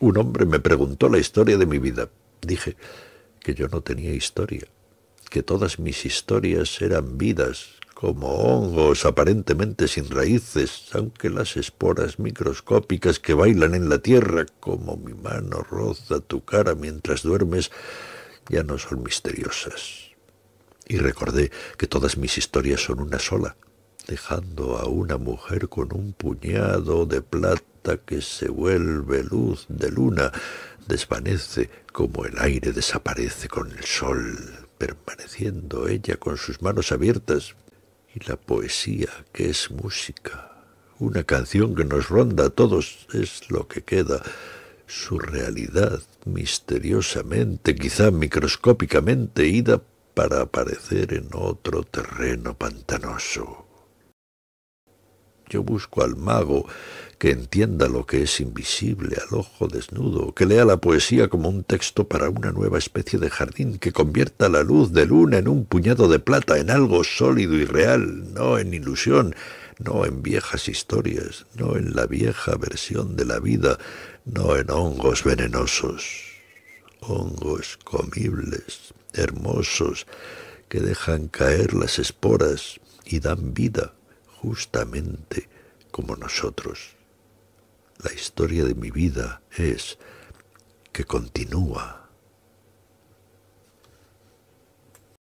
Un hombre me preguntó la historia de mi vida. Dije que yo no tenía historia, que todas mis historias eran vidas, como hongos aparentemente sin raíces, aunque las esporas microscópicas que bailan en la tierra, como mi mano roza tu cara mientras duermes, ya no son misteriosas. Y recordé que todas mis historias son una sola, dejando a una mujer con un puñado de plata que se vuelve luz de luna, desvanece como el aire desaparece con el sol, permaneciendo ella con sus manos abiertas, y la poesía que es música, una canción que nos ronda a todos, es lo que queda, su realidad misteriosamente, quizá microscópicamente, ida para aparecer en otro terreno pantanoso. Yo busco al mago que entienda lo que es invisible al ojo desnudo, que lea la poesía como un texto para una nueva especie de jardín, que convierta la luz de luna en un puñado de plata, en algo sólido y real, no en ilusión, no en viejas historias, no en la vieja versión de la vida, no en hongos venenosos, hongos comibles, hermosos, que dejan caer las esporas y dan vida justamente como nosotros. La historia de mi vida es que continúa